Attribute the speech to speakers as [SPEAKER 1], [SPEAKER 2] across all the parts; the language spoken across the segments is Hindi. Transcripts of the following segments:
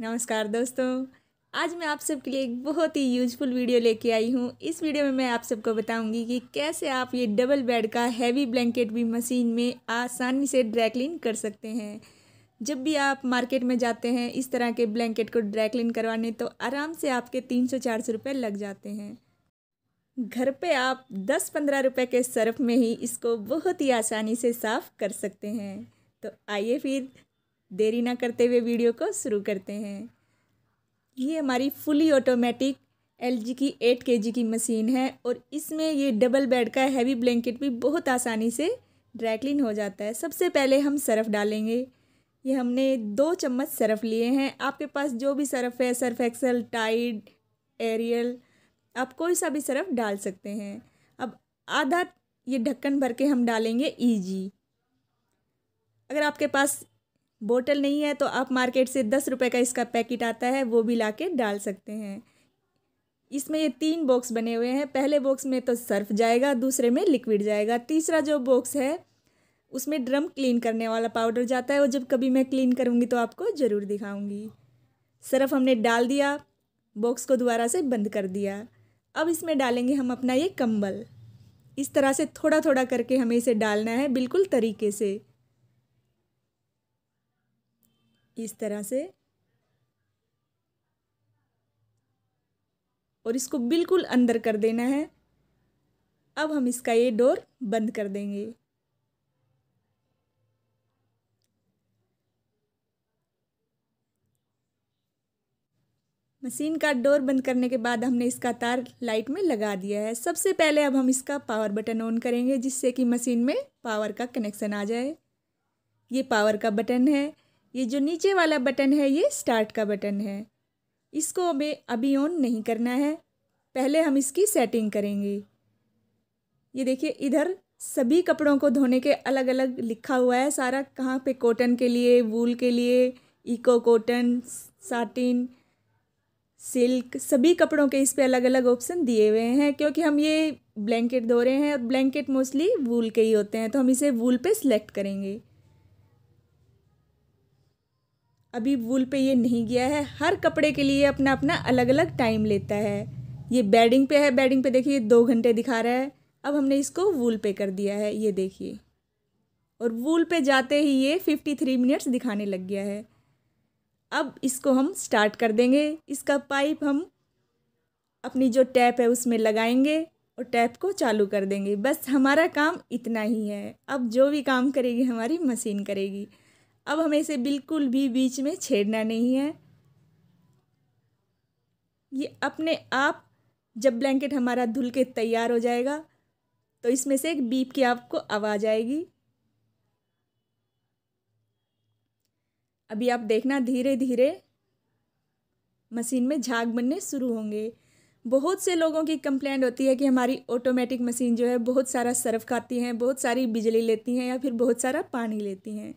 [SPEAKER 1] नमस्कार दोस्तों आज मैं आप सबके लिए एक बहुत ही यूजफुल वीडियो लेके आई हूँ इस वीडियो में मैं आप सबको बताऊँगी कि कैसे आप ये डबल बेड का हैवी ब्लैंकेट भी मशीन में आसानी से ड्रैकलिन क्लीन कर सकते हैं जब भी आप मार्केट में जाते हैं इस तरह के ब्लैंकेट को ड्राई क्लीन करवाने तो आराम से आपके तीन सौ चार सौ रुपये लग जाते हैं घर पे आप दस पंद्रह रुपये के सर्फ में ही इसको बहुत ही आसानी से साफ़ कर सकते हैं तो आइए फिर देरी ना करते हुए वीडियो को शुरू करते हैं ये हमारी फुली ऑटोमेटिक एल जी की एट के जी की मशीन है और इसमें ये डबल बेड का हैवी ब्लैंकेट भी बहुत आसानी से ड्राई क्लीन हो जाता है सबसे पहले हम सरफ़ डालेंगे ये हमने दो चम्मच सरफ़ लिए हैं आपके पास जो भी सरफ़ है सर्फ एक्सल टाइड एरियल आप कोई सा भी सरफ़ डाल सकते हैं अब आधा ये ढक्कन भर के हम डालेंगे ईजी e अगर आपके पास बोतल नहीं है तो आप मार्केट से दस रुपये का इसका पैकेट आता है वो भी ला के डाल सकते हैं इसमें ये तीन बॉक्स बने हुए हैं पहले बॉक्स में तो सर्फ जाएगा दूसरे में लिक्विड जाएगा तीसरा जो बॉक्स है उसमें ड्रम क्लीन करने वाला पाउडर जाता है वो जब कभी मैं क्लीन करूँगी तो आपको ज़रूर दिखाऊँगी सर्फ हमने डाल दिया बॉक्स को दोबारा से बंद कर दिया अब इसमें डालेंगे हम अपना ये कंबल इस तरह से थोड़ा थोड़ा करके हमें इसे डालना है बिल्कुल तरीके से इस तरह से और इसको बिल्कुल अंदर कर देना है अब हम इसका ये डोर बंद कर देंगे मशीन का डोर बंद करने के बाद हमने इसका तार लाइट में लगा दिया है सबसे पहले अब हम इसका पावर बटन ऑन करेंगे जिससे कि मशीन में पावर का कनेक्शन आ जाए ये पावर का बटन है ये जो नीचे वाला बटन है ये स्टार्ट का बटन है इसको हमें अभी ऑन नहीं करना है पहले हम इसकी सेटिंग करेंगे ये देखिए इधर सभी कपड़ों को धोने के अलग अलग लिखा हुआ है सारा कहाँ पे कॉटन के लिए वूल के लिए इको कॉटन साटिन सिल्क सभी कपड़ों के इस पे अलग अलग ऑप्शन दिए हुए हैं क्योंकि हम ये ब्लैंकेट धो रहे हैं और ब्लैंकेट मोस्टली वूल के ही होते हैं तो हम इसे वूल पे सिलेक्ट करेंगे अभी वूल पे ये नहीं गया है हर कपड़े के लिए अपना अपना अलग अलग टाइम लेता है ये बेडिंग पे है बेडिंग पे देखिए दो घंटे दिखा रहा है अब हमने इसको वूल पे कर दिया है ये देखिए और वूल पे जाते ही ये फिफ्टी थ्री मिनट्स दिखाने लग गया है अब इसको हम स्टार्ट कर देंगे इसका पाइप हम अपनी जो टैप है उसमें लगाएंगे और टैप को चालू कर देंगे बस हमारा काम इतना ही है अब जो भी काम करेगी हमारी मशीन करेगी अब हमें इसे बिल्कुल भी बीच में छेड़ना नहीं है ये अपने आप जब ब्लैंकेट हमारा धुल के तैयार हो जाएगा तो इसमें से एक बीप की आपको आवाज़ आएगी अभी आप देखना धीरे धीरे मशीन में झाग बनने शुरू होंगे बहुत से लोगों की कंप्लेंट होती है कि हमारी ऑटोमेटिक मशीन जो है बहुत सारा सर्फ खाती हैं बहुत सारी बिजली लेती हैं या फिर बहुत सारा पानी लेती हैं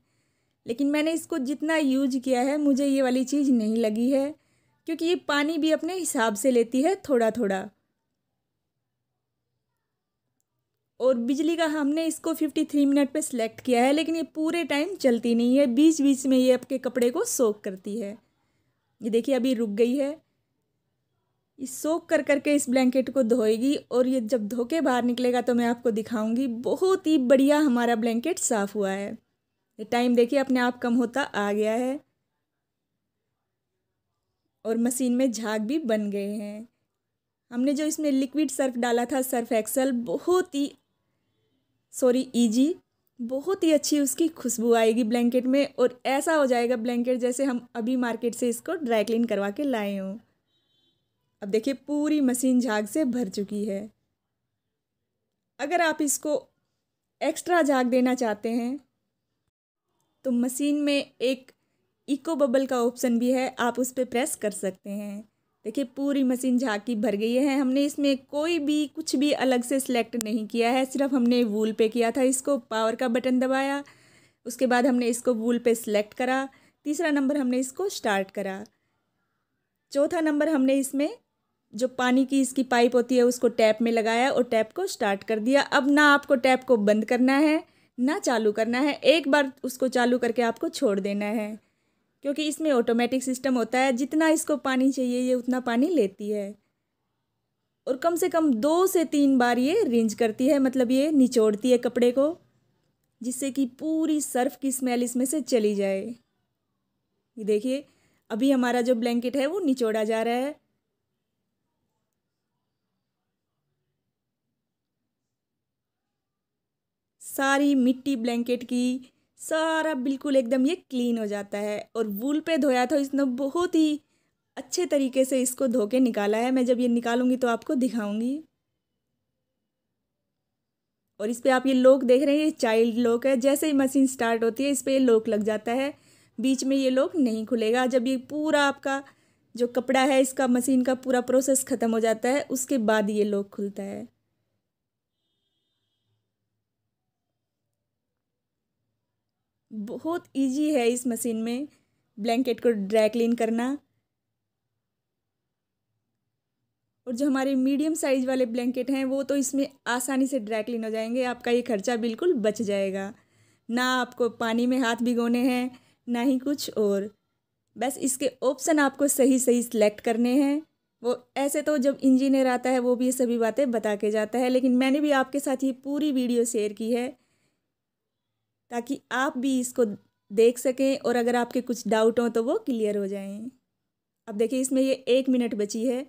[SPEAKER 1] लेकिन मैंने इसको जितना यूज किया है मुझे ये वाली चीज़ नहीं लगी है क्योंकि ये पानी भी अपने हिसाब से लेती है थोड़ा थोड़ा और बिजली का हमने इसको 53 मिनट पे सिलेक्ट किया है लेकिन ये पूरे टाइम चलती नहीं है बीच बीच में ये आपके कपड़े को सोख करती है ये देखिए अभी रुक गई है ये सोक कर करके इस ब्लैंकेट को धोएगी और ये जब धो के बाहर निकलेगा तो मैं आपको दिखाऊंगी बहुत ही बढ़िया हमारा ब्लैंकेट साफ़ हुआ है ये टाइम देखिए अपने आप कम होता आ गया है और मशीन में झाग भी बन गए हैं हमने जो इसमें लिक्विड सर्फ डाला था सर्फ एक्सल बहुत ही सॉरी इजी बहुत ही अच्छी उसकी खुशबू आएगी ब्लैंकेट में और ऐसा हो जाएगा ब्लैंकेट जैसे हम अभी मार्केट से इसको ड्राई क्लीन करवा के लाए हों अब देखिए पूरी मशीन झाग से भर चुकी है अगर आप इसको एक्स्ट्रा झाग देना चाहते हैं तो मशीन में एक इको बबल का ऑप्शन भी है आप उस पर प्रेस कर सकते हैं देखिए पूरी मशीन झाकी भर गई है हमने इसमें कोई भी कुछ भी अलग से सिलेक्ट नहीं किया है सिर्फ हमने वूल पे किया था इसको पावर का बटन दबाया उसके बाद हमने इसको वूल पे सिलेक्ट करा तीसरा नंबर हमने इसको स्टार्ट करा चौथा नंबर हमने इसमें जो पानी की इसकी पाइप होती है उसको टैप में लगाया और टैप को स्टार्ट कर दिया अब ना आपको टैप को बंद करना है ना चालू करना है एक बार उसको चालू करके आपको छोड़ देना है क्योंकि इसमें ऑटोमेटिक सिस्टम होता है जितना इसको पानी चाहिए ये उतना पानी लेती है और कम से कम दो से तीन बार ये रिंज करती है मतलब ये निचोड़ती है कपड़े को जिससे कि पूरी सर्फ की स्मेल इसमें से चली जाए ये देखिए अभी हमारा जो ब्लैंकेट है वो निचोड़ा जा रहा है सारी मिट्टी ब्लैंकेट की सारा बिल्कुल एकदम ये क्लीन हो जाता है और वूल पे धोया था इसने बहुत ही अच्छे तरीके से इसको धो के निकाला है मैं जब ये निकालूंगी तो आपको दिखाऊंगी और इस पर आप ये लोक देख रहे हैं ये चाइल्ड लोक है जैसे ही मशीन स्टार्ट होती है इस पर ये लोक लग जाता है बीच में ये लोक नहीं खुलेगा जब ये पूरा आपका जो कपड़ा है इसका मशीन का पूरा प्रोसेस ख़त्म हो जाता है उसके बाद ये लोक खुलता है बहुत इजी है इस मशीन में ब्लैंकेट को ड्राई क्लीन करना और जो हमारे मीडियम साइज वाले ब्लैंकेट हैं वो तो इसमें आसानी से ड्राई क्लीन हो जाएंगे आपका ये खर्चा बिल्कुल बच जाएगा ना आपको पानी में हाथ भिगोने हैं ना ही कुछ और बस इसके ऑप्शन आपको सही सही सिलेक्ट करने हैं वो ऐसे तो जब इंजीनियर आता है वो भी ये सभी बातें बता के जाता है लेकिन मैंने भी आपके साथ ये पूरी वीडियो शेयर की है ताकि आप भी इसको देख सकें और अगर आपके कुछ डाउट हों तो वो क्लियर हो जाएं अब देखिए इसमें ये एक मिनट बची है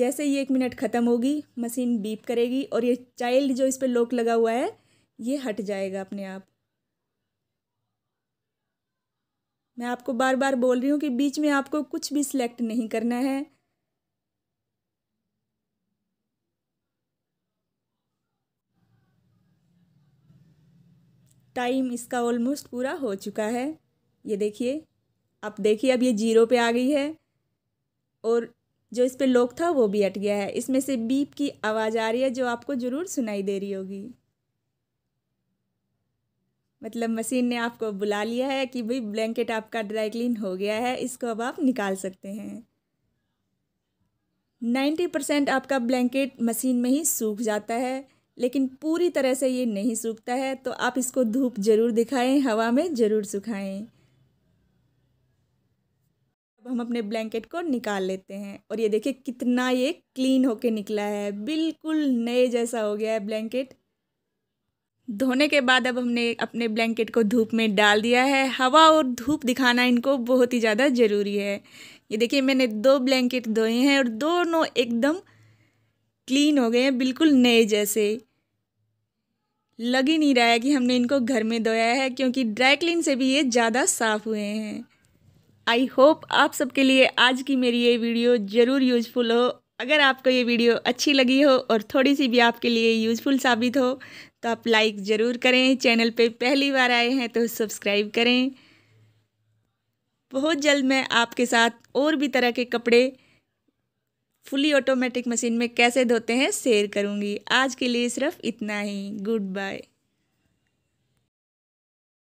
[SPEAKER 1] जैसे ही एक मिनट ख़त्म होगी मशीन बीप करेगी और ये चाइल्ड जो इस पर लॉक लगा हुआ है ये हट जाएगा अपने आप मैं आपको बार बार बोल रही हूँ कि बीच में आपको कुछ भी सिलेक्ट नहीं करना है टाइम इसका ऑलमोस्ट पूरा हो चुका है ये देखिए आप देखिए अब ये जीरो पे आ गई है और जो इस पर लोक था वो भी अट गया है इसमें से बीप की आवाज़ आ रही है जो आपको ज़रूर सुनाई दे रही होगी मतलब मशीन ने आपको बुला लिया है कि भाई ब्लैंकेट आपका ड्राई क्लीन हो गया है इसको अब आप निकाल सकते हैं नाइन्टी परसेंट आपका ब्लैंकेट मशीन में ही सूख जाता है लेकिन पूरी तरह से ये नहीं सूखता है तो आप इसको धूप ज़रूर दिखाएं हवा में ज़रूर सुखाएं अब हम अपने ब्लैंकेट को निकाल लेते हैं और ये देखिए कितना ये क्लीन होके निकला है बिल्कुल नए जैसा हो गया है ब्लैंकेट धोने के बाद अब हमने अपने ब्लैंकेट को धूप में डाल दिया है हवा और धूप दिखाना इनको बहुत ही ज़्यादा ज़रूरी है ये देखिए मैंने दो ब्लैंकेट धोए हैं और दोनों एकदम क्लीन हो गए हैं बिल्कुल नए जैसे लग ही नहीं रहा है कि हमने इनको घर में धोया है क्योंकि ड्राई क्लीन से भी ये ज़्यादा साफ़ हुए हैं आई होप आप सबके लिए आज की मेरी ये वीडियो ज़रूर यूज़फुल हो अगर आपको ये वीडियो अच्छी लगी हो और थोड़ी सी भी आपके लिए यूज़फुल साबित हो तो आप लाइक ज़रूर करें चैनल पे पहली बार आए हैं तो सब्सक्राइब करें बहुत जल्द मैं आपके साथ और भी तरह के कपड़े फुली ऑटोमेटिक मशीन में कैसे धोते हैं शेयर करूँगी आज के लिए सिर्फ इतना ही गुड बाय